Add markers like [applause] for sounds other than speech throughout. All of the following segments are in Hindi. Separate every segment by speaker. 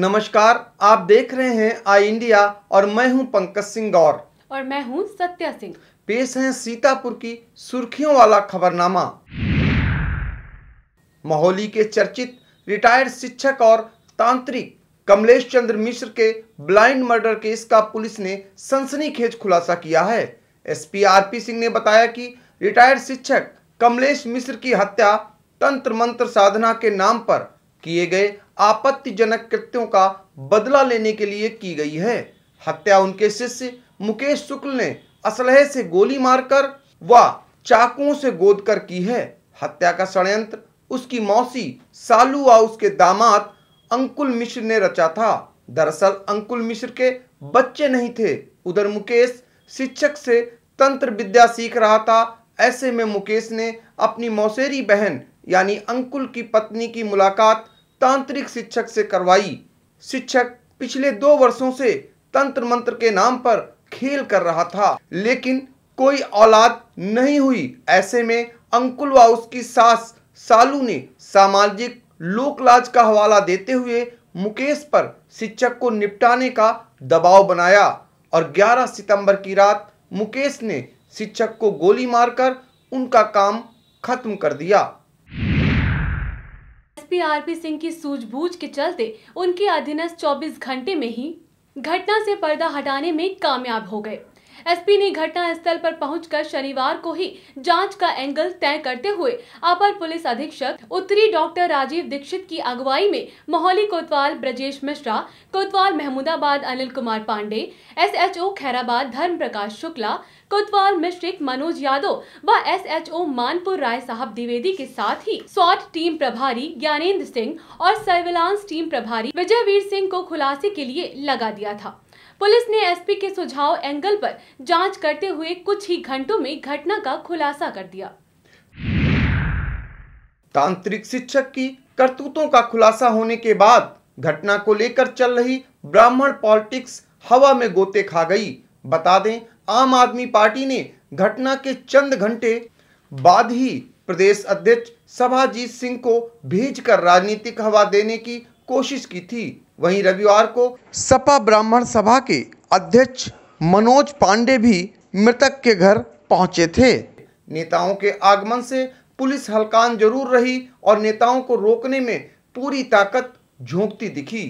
Speaker 1: नमस्कार आप देख रहे हैं आई इंडिया और मैं हूं पंकज सिंह गौर
Speaker 2: और मैं हूं सत्या सिंह
Speaker 1: पेश है सीतापुर की सुर्खियों वाला खबरनामा मोहली के चर्चित रिटायर्ड शिक्षक और तांत्रिक कमलेश चंद्र मिश्र के ब्लाइंड मर्डर केस का पुलिस ने सनसनीखेज खुलासा किया है एसपी आरपी सिंह ने बताया कि रिटायर्ड शिक्षक कमलेश मिश्र की हत्या तंत्र मंत्र साधना के नाम पर किए गए आपत्तिजनक कृत्यों का बदला लेने के लिए की गई है हत्या उनके शिष्य मुकेश शुक्ल ने असलहे से गोली मारकर व चाकुओं से गोद कर की है हत्या का षडयंत्र उसकी मौसी सालू व उसके दामाद अंकुल मिश्र ने रचा था दरअसल अंकुल मिश्र के बच्चे नहीं थे उधर मुकेश शिक्षक से तंत्र विद्या सीख रहा था ऐसे में मुकेश ने अपनी मौसेरी बहन यानी अंकुल की पत्नी की मुलाकात तांत्रिक शिक्षक से करवाई शिक्षक पिछले दो वर्षों से तंत्र मंत्र के नाम पर खेल कर रहा था लेकिन कोई औलाद नहीं हुई ऐसे में अंकुल व उसकी सास सालू ने सामाजिक लोकलाज का हवाला देते हुए मुकेश पर शिक्षक को निपटाने का दबाव बनाया और 11 सितंबर की रात मुकेश ने शिक्षक को गोली मारकर उनका काम खत्म कर दिया
Speaker 2: एसपी आरपी सिंह की सूझबूझ के चलते उनके अधीनस्थ 24 घंटे में ही घटना से पर्दा हटाने में कामयाब हो गए एसपी ने घटना स्थल पर पहुंचकर शनिवार को ही जांच का एंगल तय करते हुए अपर पुलिस अधीक्षक उत्तरी डॉक्टर राजीव दीक्षित की अगुवाई में मोहली कोतवाल ब्रजेश मिश्रा कोतवाल Mahmudabad Anil Kumar Pandey S H O Khairabad Dharm Prakash Shukla कोतवाल मिश्रिक मनोज यादव व S H O Manpur Rai Sahab Dwivedi के साथ ही स्वाट टीम प्रभारी ज्ञानेन्द्र सिंह और सर्विलांस टीम प्रभारी विजयवीर सिंह को खुलासे के लिए लगा दिया था पुलिस ने एसपी के सुझाव एंगल पर जांच करते हुए कुछ ही घंटों में घटना का खुलासा कर दिया
Speaker 1: तांत्रिक शिक्षक की करतूतों का खुलासा होने के बाद घटना को लेकर चल रही ब्राह्मण पॉलिटिक्स हवा में गोते खा गई बता दें आम आदमी पार्टी ने घटना के चंद घंटे बाद ही प्रदेश अध्यक्ष सभाजीत सिंह को भेजकर राजनीतिक हवा देने की कोशिश की थी वहीं रविवार को सपा ब्राह्मण सभा के अध्यक्ष मनोज पांडे भी मृतक के घर पहुंचे थे नेताओं के आगमन से पुलिस हलकान जरूर रही और नेताओं को रोकने में पूरी ताकत झोंकती दिखी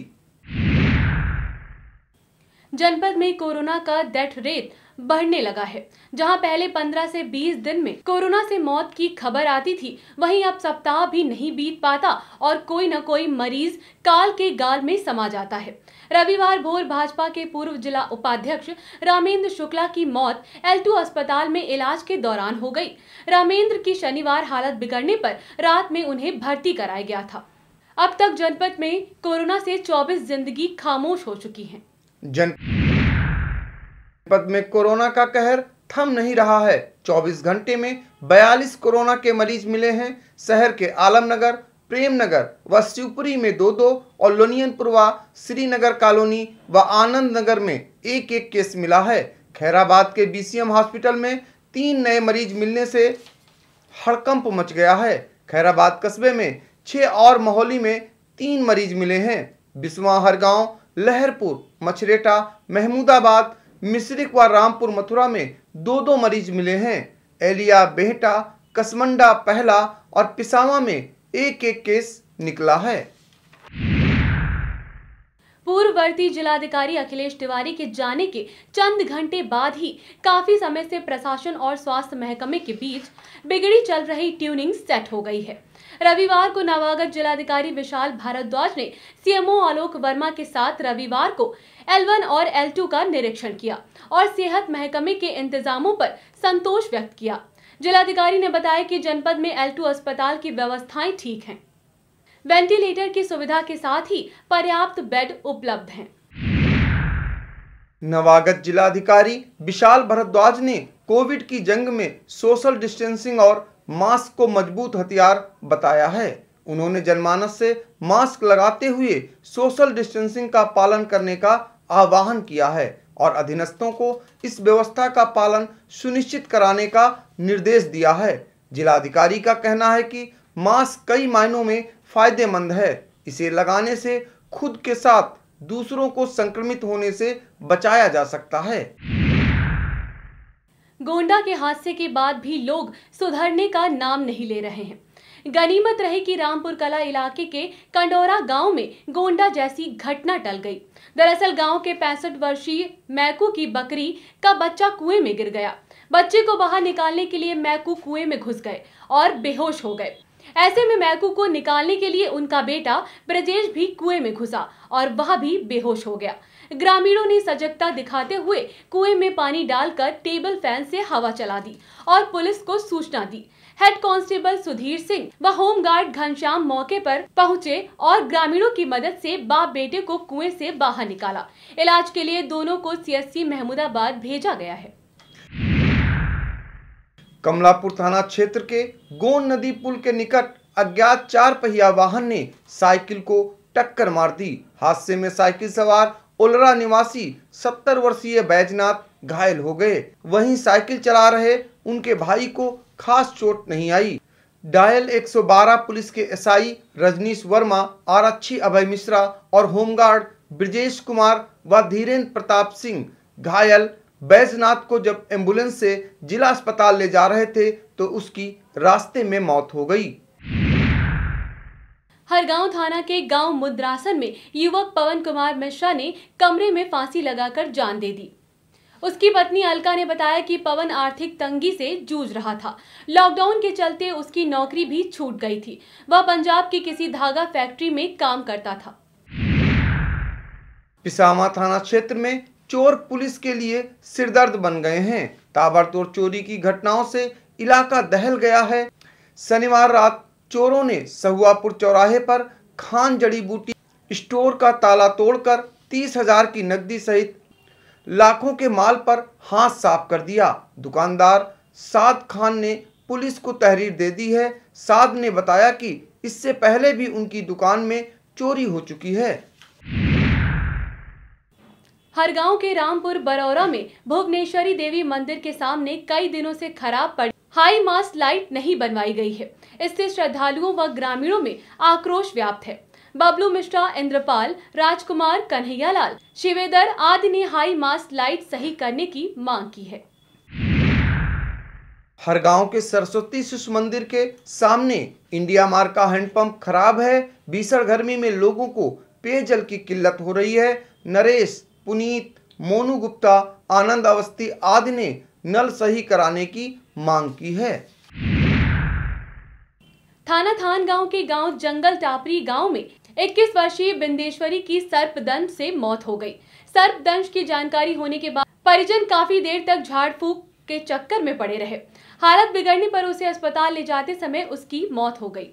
Speaker 2: जनपद में कोरोना का डेथ रेट बढ़ने लगा है जहां पहले 15 से 20 दिन में कोरोना से मौत की खबर आती थी वहीं अब सप्ताह भी नहीं बीत पाता और कोई न कोई मरीज काल के गाल में समा जाता है रविवार भोर भाजपा के पूर्व जिला उपाध्यक्ष रामेंद्र शुक्ला की मौत एल अस्पताल में इलाज के दौरान हो गई रामेंद्र की शनिवार हालत बिगड़ने पर रात में उन्हें भर्ती कराया गया था अब तक जनपद में कोरोना से 24 जिंदगी खामोश हो चुकी हैं।
Speaker 1: जन पद में कोरोना का कहर थम नहीं रहा है 24 घंटे में 42 कोरोना के मरीज मिले हैं शहर के आलमनगर प्रेमनगर व शिवपुरी में दो दो और लोनियनपुर श्रीनगर कॉलोनी व आनंद नगर में एक एक केस मिला है खैराबाद के बीसीएम हॉस्पिटल में तीन नए मरीज मिलने से हड़कंप मच गया है खैराबाद कस्बे में छः और मोहली में तीन मरीज मिले हैं बिस्वा हरगांव लहरपुर मछरेटा महमूदाबाद मिश्रिक व रामपुर मथुरा में दो दो मरीज मिले हैं एलिया बेहटा कसमंडा पहला और पिसावा में एक एक केस निकला है
Speaker 2: पूर्ववर्ती जिलाधिकारी अखिलेश तिवारी के जाने के चंद घंटे बाद ही काफी समय से प्रशासन और स्वास्थ्य महकमे के बीच बिगड़ी चल रही ट्यूनिंग सेट हो गई है रविवार को नवागत जिलाधिकारी विशाल भारद्वाज ने सीएमओ आलोक वर्मा के साथ रविवार को एल और एल का निरीक्षण किया और सेहत महकमे के इंतजामों पर संतोष व्यक्त किया जिलाधिकारी ने बताया कि जनपद में एल अस्पताल की व्यवस्थाएं ठीक हैं वेंटिलेटर की सुविधा के साथ ही पर्याप्त बेड उपलब्ध हैं
Speaker 1: नवागत जिलाधिकारी विशाल भरद्वाज ने कोविड की जंग में सोशल डिस्टेंसिंग और मास्क को मजबूत हथियार बताया है उन्होंने जनमानस से मास्क लगाते हुए सोशल डिस्टेंसिंग का पालन करने का आह्वान किया है और अधीनस्थों को इस व्यवस्था का पालन सुनिश्चित कराने का निर्देश दिया है जिलाधिकारी का कहना है कि मास्क कई मायनों में फायदेमंद है इसे लगाने से खुद के साथ दूसरों को संक्रमित होने से बचाया जा सकता है
Speaker 2: गोंडा के हादसे के बाद भी लोग सुधरने का नाम नहीं ले रहे हैं गनीमत रही कि रामपुर कला इलाके के कंडोरा गांव में गोंडा जैसी घटना टल गई दरअसल गांव के पैंसठ वर्षीय मैकू की बकरी का बच्चा कुएं में गिर गया बच्चे को बाहर निकालने के लिए मैकू कुएं में घुस गए और बेहोश हो गए ऐसे में मैकू को निकालने के लिए उनका बेटा ब्रजेश भी कुएं में घुसा और वह भी बेहोश हो गया ग्रामीणों ने सजगता दिखाते हुए कुएं में पानी डालकर टेबल फैन से हवा चला दी और पुलिस को सूचना दी हेड कांस्टेबल सुधीर सिंह व होमगार्ड घनश्याम मौके पर पहुंचे और ग्रामीणों की मदद से बाप बेटे को कुएं से बाहर निकाला इलाज के लिए दोनों को सीएससी महमूदाबाद भेजा गया है
Speaker 1: कमलापुर थाना क्षेत्र के गोन नदी पुल के निकट अज्ञात चार पहिया वाहन ने साइकिल को टक्कर मार दी हादसे में साइकिल सवार उलरा निवासी 70 वर्षीय बैजनाथ घायल हो गए वहीं साइकिल चला रहे उनके भाई को खास चोट नहीं आई डायल 112 पुलिस के एसआई रजनीश वर्मा आरक्षी अभय मिश्रा और होमगार्ड ब्रजेश कुमार व धीरेन्द्र प्रताप सिंह घायल बैजनाथ को जब एम्बुलेंस से जिला अस्पताल ले जा रहे थे तो उसकी रास्ते में मौत हो गई
Speaker 2: गांव थाना के गांव मुद्रासन में युवक पवन कुमार मिश्रा ने कमरे में फांसी लगाकर जान दे दी उसकी पत्नी अलका ने बताया कि पवन आर्थिक तंगी से जूझ रहा था लॉकडाउन के चलते उसकी नौकरी भी छूट गई थी वह पंजाब की किसी धागा फैक्ट्री में काम करता था
Speaker 1: पिसामा थाना क्षेत्र में चोर पुलिस के लिए सिरदर्द बन गए हैं ताबड़तोड़ चोरी की घटनाओं से इलाका दहल गया है शनिवार रात चोरों ने सहुआपुर चौराहे पर खान जड़ी बूटी स्टोर का ताला तोड़कर तीस हजार की नकदी सहित लाखों के माल पर हाथ साफ कर दिया दुकानदार साद खान ने पुलिस को तहरीर दे दी है साद ने बताया कि इससे पहले भी उनकी दुकान में चोरी हो चुकी है
Speaker 2: हर गांव के रामपुर बरौरा में भुवनेश्वरी देवी मंदिर के सामने कई दिनों से खराब पड़ी हाई मास्ट लाइट नहीं बनवाई गई है इससे श्रद्धालुओं व ग्रामीणों में आक्रोश व्याप्त है बबलू मिश्रा इंद्रपाल राजकुमार कन्हैयालाल शिवेदर आदि ने हाई मास लाइट सही करने की मांग की है
Speaker 1: हर गांव के सरस्वती शिशु मंदिर के सामने इंडिया मार्ग का हैंडपंप खराब है भीषण गर्मी में लोगों को पेयजल की किल्लत हो रही है नरेश पुनीत मोनू गुप्ता आनंद अवस्थी आदि ने नल सही कराने की मांग की है
Speaker 2: थाना थान गांव के गांव जंगल टापरी गांव में 21 वर्षीय बिंदेश्वरी की सर्पदंश से मौत हो गई सर्पदंश की जानकारी होने के बाद परिजन काफी देर तक झाड़ फूक के चक्कर में पड़े रहे हालत बिगड़ने पर उसे अस्पताल ले जाते समय उसकी मौत हो गई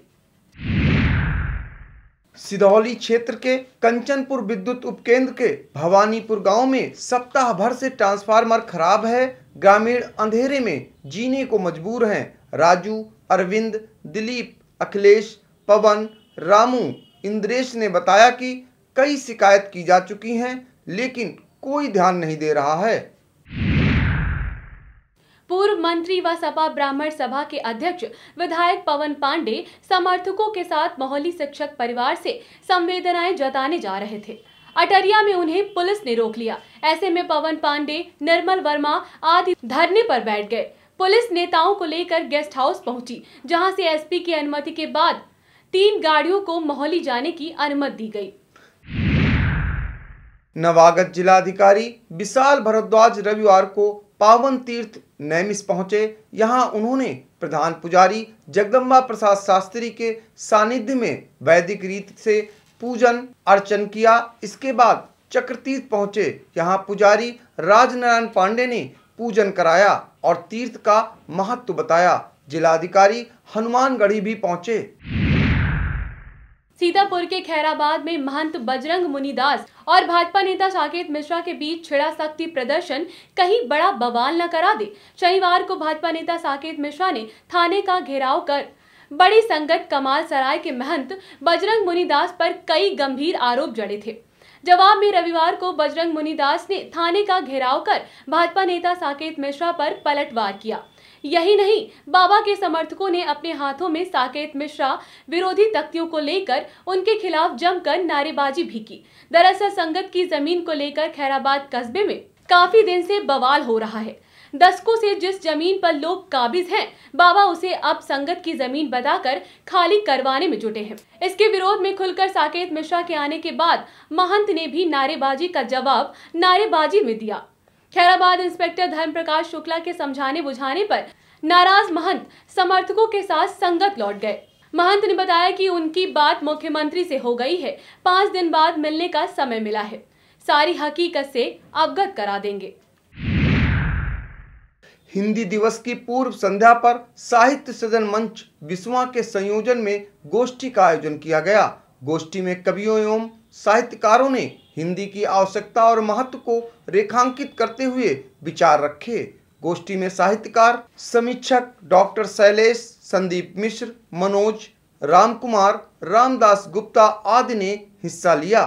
Speaker 1: सिधौली क्षेत्र के कंचनपुर विद्युत उपकेंद्र के भवानीपुर गांव में सप्ताह भर से ट्रांसफार्मर खराब है ग्रामीण अंधेरे में जीने को मजबूर हैं राजू अरविंद दिलीप अखिलेश पवन रामू इंद्रेश ने बताया कि कई शिकायत की जा चुकी हैं लेकिन कोई ध्यान नहीं दे रहा है
Speaker 2: पूर्व मंत्री व सपा ब्राह्मण सभा के अध्यक्ष विधायक पवन पांडे समर्थकों के साथ मोहली शिक्षक परिवार से संवेदनाएं जताने जा रहे थे अटरिया में उन्हें पुलिस ने रोक लिया ऐसे में पवन पांडे निर्मल वर्मा आदि धरने पर बैठ गए पुलिस नेताओं को लेकर गेस्ट हाउस पहुंची जहां से एसपी की अनुमति के बाद तीन गाड़ियों को मोहली जाने की अनुमति दी गई
Speaker 1: नवागत जिलाधिकारी विशाल भरद्वाज रविवार को पावन तीर्थ नैमिस पहुंचे यहां उन्होंने प्रधान पुजारी जगदम्बा प्रसाद शास्त्री के सानिध्य में वैदिक रीत से पूजन अर्चन किया इसके बाद चक्रतीर्थ पहुंचे यहां पुजारी राजनारायण पांडे ने पूजन कराया और तीर्थ का महत्व बताया जिलाधिकारी हनुमानगढ़ी भी पहुंचे
Speaker 2: सीतापुर के खैराबाद में महंत बजरंग मुनिदास और भाजपा नेता साकेत मिश्रा के बीच छिड़ा सख्ती प्रदर्शन कहीं बड़ा बवाल न करा दे शनिवार को भाजपा नेता साकेत मिश्रा ने थाने का घेराव कर बड़ी संगत कमाल सराय के महंत बजरंग मुनिदास पर कई गंभीर आरोप जड़े थे जवाब में रविवार को बजरंग मुनिदास ने थाने का घेराव कर भाजपा नेता साकेत मिश्रा पर पलटवार किया यही नहीं बाबा के समर्थकों ने अपने हाथों में साकेत मिश्रा विरोधी तख्तियों को लेकर उनके खिलाफ जमकर नारेबाजी भी की दरअसल संगत की जमीन को लेकर खैराबाद कस्बे में काफी दिन से बवाल हो रहा है दशकों से जिस जमीन पर लोग काबिज हैं, बाबा उसे अब संगत की जमीन बताकर खाली करवाने में जुटे हैं इसके विरोध में खुलकर साकेत मिश्रा के आने के बाद महंत ने भी नारेबाजी का जवाब नारेबाजी में दिया खैराबाद इंस्पेक्टर धर्म प्रकाश शुक्ला के समझाने बुझाने पर नाराज महंत समर्थकों के साथ संगत लौट गए महंत ने बताया कि उनकी बात मुख्यमंत्री से हो गई है पाँच दिन बाद मिलने का समय मिला है सारी हकीकत से अवगत करा देंगे
Speaker 1: हिंदी दिवस की पूर्व संध्या पर साहित्य सदन मंच विश्वा के संयोजन में गोष्ठी का आयोजन किया गया गोष्ठी में कवियों एवं साहित्यकारों ने हिंदी की आवश्यकता और महत्व को रेखांकित करते हुए विचार रखे गोष्ठी में साहित्यकार समीक्षक डॉक्टर शैलेश संदीप मिश्र मनोज रामकुमार रामदास गुप्ता आदि ने हिस्सा लिया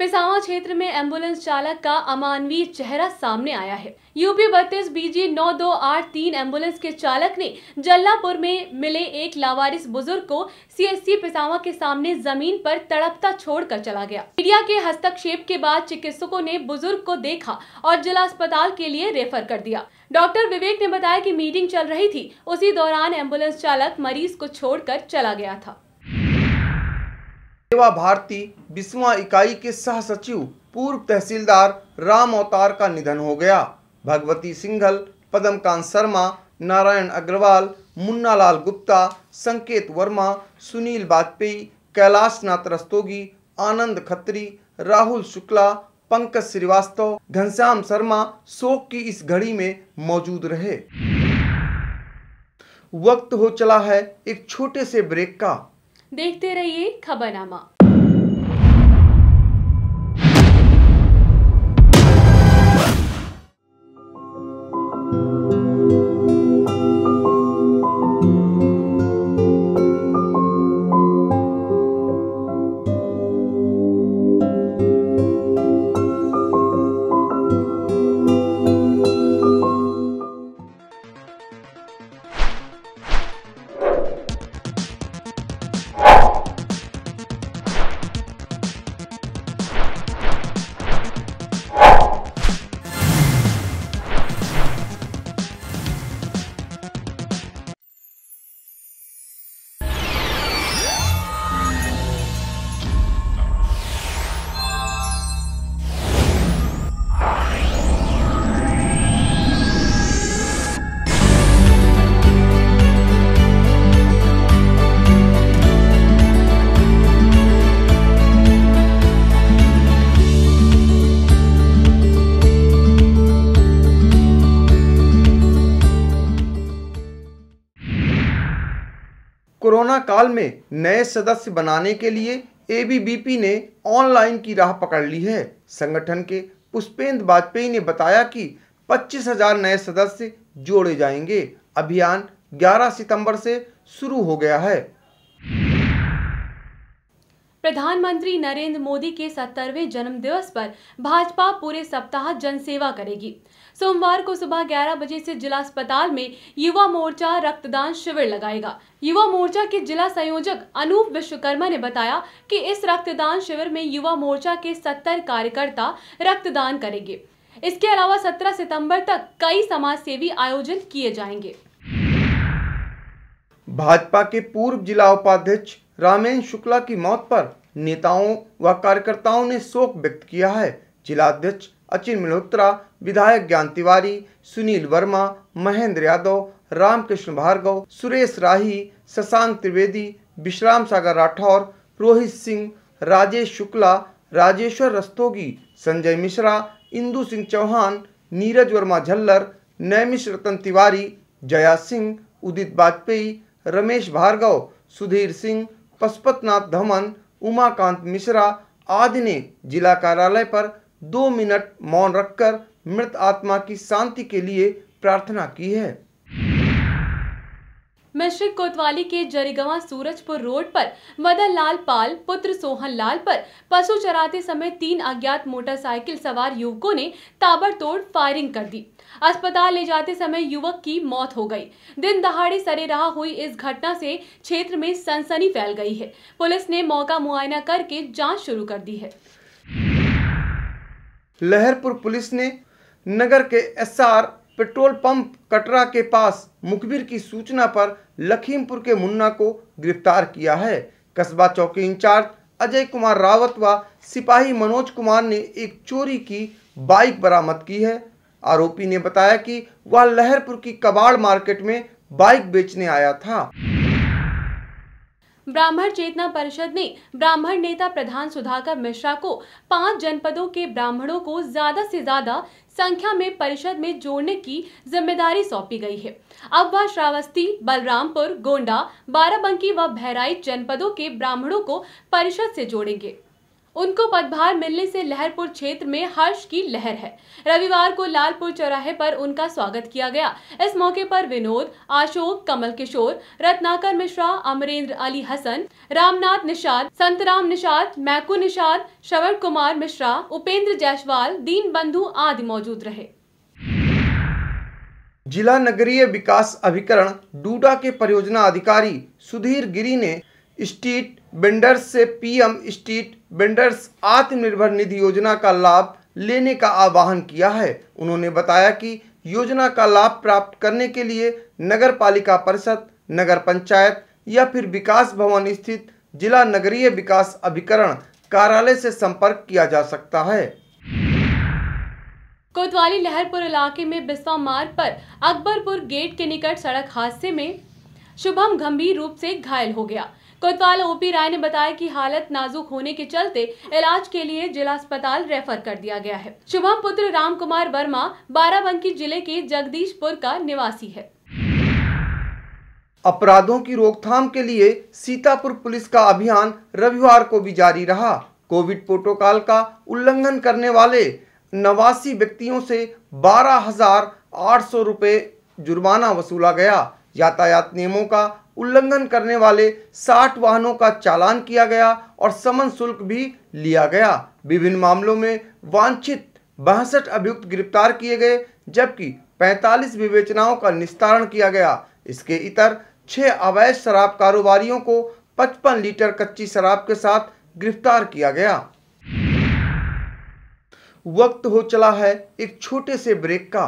Speaker 2: पिसावा क्षेत्र में एम्बुलेंस चालक का अमानवीय चेहरा सामने आया है यूपी बत्तीस बीजी नौ दो आठ तीन एम्बुलेंस के चालक ने जल्लापुर में मिले एक लावारिस बुजुर्ग को सीएससी पिसावा के सामने जमीन पर तड़पता छोड़कर चला गया मीडिया के हस्तक्षेप के बाद चिकित्सकों ने बुजुर्ग को देखा और जिला अस्पताल के लिए रेफर कर दिया डॉक्टर विवेक ने बताया की मीटिंग चल रही थी उसी दौरान एम्बुलेंस चालक मरीज को छोड़ चला गया था
Speaker 1: सेवा भारती बिस्वा इकाई के सह सचिव पूर्व तहसीलदार राम अवतार का निधन हो गया भगवती सिंघल पदमकांत शर्मा नारायण अग्रवाल मुन्नालाल गुप्ता संकेत वर्मा सुनील वाजपेयी कैलाश नाथ रस्तोगी आनंद खत्री राहुल शुक्ला पंकज श्रीवास्तव घनश्याम शर्मा शोक की इस घड़ी में मौजूद रहे वक्त हो चला है एक छोटे से ब्रेक का
Speaker 2: देखते रहिए खबरनामा
Speaker 1: काल में नए सदस्य बनाने के लिए एबीबीपी ने ऑनलाइन की राह पकड़ ली है संगठन के पुष्पेंद्र वाजपेयी ने बताया कि पच्चीस हजार नए सदस्य जोड़े जाएंगे अभियान 11 सितंबर से शुरू हो गया है
Speaker 2: प्रधानमंत्री नरेंद्र मोदी के जन्म जन्मदिवस पर भाजपा पूरे सप्ताह जनसेवा करेगी सोमवार को सुबह 11 बजे से जिला अस्पताल में युवा मोर्चा रक्तदान शिविर लगाएगा युवा मोर्चा के जिला संयोजक अनूप विश्वकर्मा ने बताया कि इस रक्तदान शिविर में युवा मोर्चा के 70 कार्यकर्ता रक्तदान करेंगे इसके अलावा 17 सितंबर तक कई समाज सेवी आयोजन किए जाएंगे
Speaker 1: भाजपा के पूर्व जिला उपाध्यक्ष रामेन शुक्ला की मौत पर नेताओं व कार्यकर्ताओं ने शोक व्यक्त किया है जिलाध्यक्ष अचिन मल्होत्रा विधायक ज्ञान तिवारी सुनील वर्मा महेंद्र यादव रामकृष्ण भार्गव सुरेश राही शशांक त्रिवेदी विश्राम सागर राठौर रोहित सिंह राजेश शुक्ला राजेश्वर रस्तोगी संजय मिश्रा इंदू सिंह चौहान नीरज वर्मा झल्लर नैमिश रतन तिवारी जया सिंह उदित वाजपेयी रमेश भार्गव सुधीर सिंह पशुपतनाथ धमन उमाकांत मिश्रा आदि ने जिला कार्यालय पर दो मिनट मौन रखकर मृत आत्मा की शांति के लिए प्रार्थना की है
Speaker 2: मिश्रिक कोतवाली के जरीगवा सूरजपुर रोड पर मदन लाल पाल पुत्र सोहन लाल पर पशु चराते समय तीन अज्ञात मोटरसाइकिल सवार युवकों ने ताबड़तोड़ फायरिंग कर दी अस्पताल ले जाते समय युवक की मौत हो गई दिन दहाड़े रहा हुई इस घटना से क्षेत्र में सनसनी फैल गई है पुलिस ने मौका मुआयना करके जाँच शुरू कर दी है
Speaker 1: लहरपुर पुलिस ने नगर के एस पेट्रोल पंप कटरा के पास मुखबिर की सूचना पर लखीमपुर के मुन्ना को गिरफ्तार किया है कस्बा चौकी इंचार्ज अजय कुमार रावत व सिपाही मनोज कुमार ने एक चोरी की बाइक बरामद की है आरोपी ने बताया कि वह लहरपुर की कबाड़ मार्केट में बाइक बेचने आया था
Speaker 2: ब्राह्मण चेतना परिषद ने ब्राह्मण नेता प्रधान सुधाकर मिश्रा को पांच जनपदों के ब्राह्मणों को ज्यादा से ज्यादा संख्या में परिषद में जोड़ने की जिम्मेदारी सौंपी गई है अब वह श्रावस्ती बलरामपुर गोंडा बाराबंकी व बहराइच जनपदों के ब्राह्मणों को परिषद से जोड़ेंगे उनको पदभार मिलने से लहरपुर क्षेत्र में हर्ष की लहर है रविवार को लालपुर चौराहे पर उनका स्वागत किया गया इस मौके पर विनोद अशोक कमल किशोर रत्नाकर मिश्रा अमरेंद्र अली हसन रामनाथ निषाद संतराम निषाद मैकू निषाद शवर कुमार मिश्रा उपेंद्र जायसवाल दीन बंधु आदि मौजूद रहे
Speaker 1: जिला नगरीय विकास अभिकरण डूडा के परियोजना अधिकारी सुधीर गिरी ने स्ट्रीट बेंडर्स से PM street vendors Atmanirbhar Nidhi योजना का लाभ लेने का आह्वान किया है उन्होंने बताया कि योजना का लाभ प्राप्त करने के लिए नगर पालिका परिषद नगर पंचायत या फिर विकास भवन स्थित जिला नगरीय विकास अभिकरण कार्यालय से संपर्क किया जा सकता है
Speaker 2: कोतवाली लहरपुर इलाके में बिस्वा मार्ग पर अकबरपुर गेट के निकट सड़क हादसे में शुभम गंभीर रूप से घायल हो गया कोतवाल ओपी राय ने बताया कि हालत नाजुक होने के चलते इलाज के लिए जिला अस्पताल रेफर कर दिया गया है शुभम पुत्र राम कुमार वर्मा बाराबंकी जिले के जगदीशपुर का निवासी है
Speaker 1: अपराधों की रोकथाम के लिए सीतापुर पुलिस का अभियान रविवार को भी जारी रहा कोविड प्रोटोकॉल का उल्लंघन करने वाले नवासी व्यक्तियों से बारह हजार आठ सौ जुर्माना वसूला गया यातायात नियमों का उल्लंघन करने वाले साठ वाहनों का चालान किया गया और समन शुल्क भी लिया गया विभिन्न मामलों में वांछित बासठ अभियुक्त गिरफ्तार किए गए जबकि 45 विवेचनाओं का निस्तारण किया गया इसके इतर छह अवैध शराब कारोबारियों को 55 लीटर कच्ची शराब के साथ गिरफ्तार किया गया वक्त हो चला है एक छोटे से ब्रेक का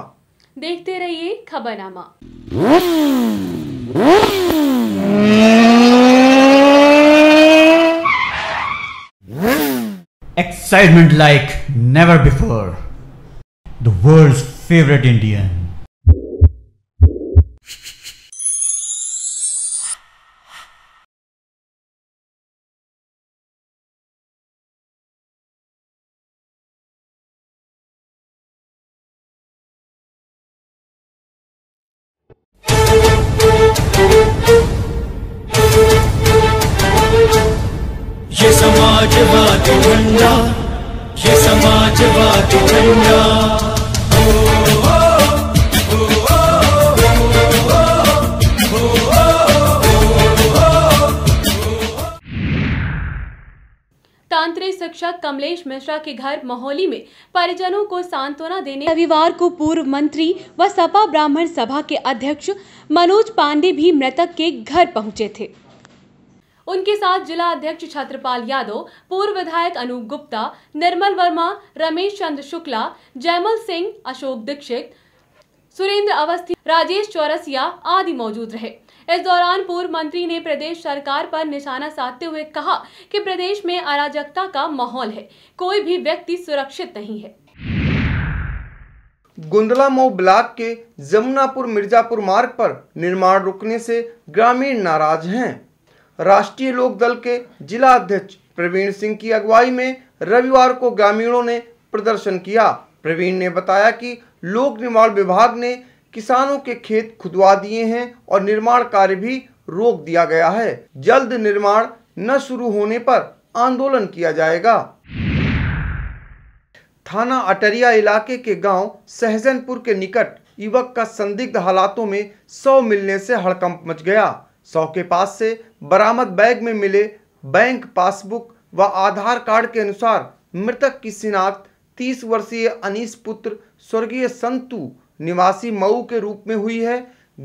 Speaker 2: देखते रहिए खबरनामा
Speaker 1: [laughs] excitement like never before. The world's favorite Indian. ये समाजवादी झंडा समाजवादी झंडा
Speaker 2: तांत्रिक शिक्षक कमलेश मिश्रा के घर मोहली में परिजनों को सांत्वना देने रविवार को पूर्व मंत्री व सपा ब्राह्मण सभा के अध्यक्ष मनोज पांडे भी मृतक के घर पहुंचे थे उनके साथ जिला अध्यक्ष छत्रपाल यादव पूर्व विधायक अनूप गुप्ता निर्मल वर्मा रमेश चंद्र शुक्ला जयमल सिंह अशोक दीक्षित सुरेंद्र अवस्थी राजेश चौरसिया आदि मौजूद रहे इस दौरान पूर्व मंत्री ने प्रदेश सरकार पर निशाना साधते हुए कहा कि प्रदेश में अराजकता का माहौल है कोई भी व्यक्ति सुरक्षित नहीं है
Speaker 1: गुंदला मऊ ब्लॉक के जमुनापुर मिर्जापुर मार्ग पर निर्माण रुकने से ग्रामीण नाराज हैं। राष्ट्रीय लोक दल के जिला अध्यक्ष प्रवीण सिंह की अगुवाई में रविवार को ग्रामीणों ने प्रदर्शन किया प्रवीण ने बताया कि लोक निर्माण विभाग ने किसानों के खेत खुदवा दिए हैं और निर्माण कार्य भी रोक दिया गया है जल्द निर्माण न शुरू होने पर आंदोलन किया जाएगा थाना अटरिया इलाके के गांव सहजनपुर के निकट युवक का संदिग्ध हालातों में सौ मिलने से हड़कंप मच गया सौ के पास से बरामद बैग में मिले बैंक पासबुक व आधार कार्ड के अनुसार मृतक की शिनाख्त तीस वर्षीय अनीस पुत्र स्वर्गीय संतू निवासी मऊ के रूप में हुई है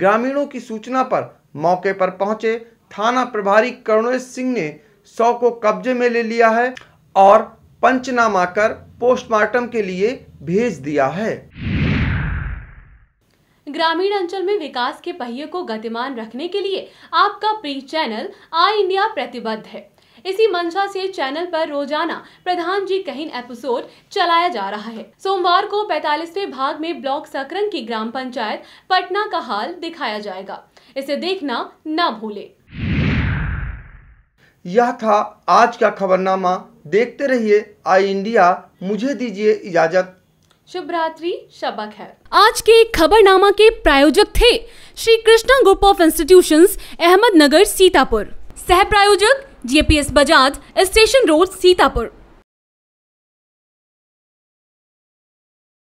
Speaker 1: ग्रामीणों की सूचना पर मौके पर पहुंचे थाना प्रभारी करुणेश सिंह ने शव को कब्जे में ले लिया है और पंचनामा कर पोस्टमार्टम के लिए भेज दिया है
Speaker 2: ग्रामीण अंचल में विकास के पहिए को गतिमान रखने के लिए आपका प्री चैनल आई इंडिया प्रतिबद्ध है इसी मंशा से चैनल पर रोजाना प्रधान जी कहीं एपिसोड चलाया जा रहा है सोमवार को 45वें भाग में ब्लॉक सकरन की ग्राम पंचायत पटना का हाल दिखाया जाएगा इसे देखना न भूले
Speaker 1: यह था आज का खबरनामा देखते रहिए आई इंडिया मुझे दीजिए इजाजत
Speaker 2: शुभरात्रि शबक है आज के खबरनामा के प्रायोजक थे Shri Krishna group of institution Ahmednagar Sitapur सह प्रायोजक GAPS Bajaj station road Sitapur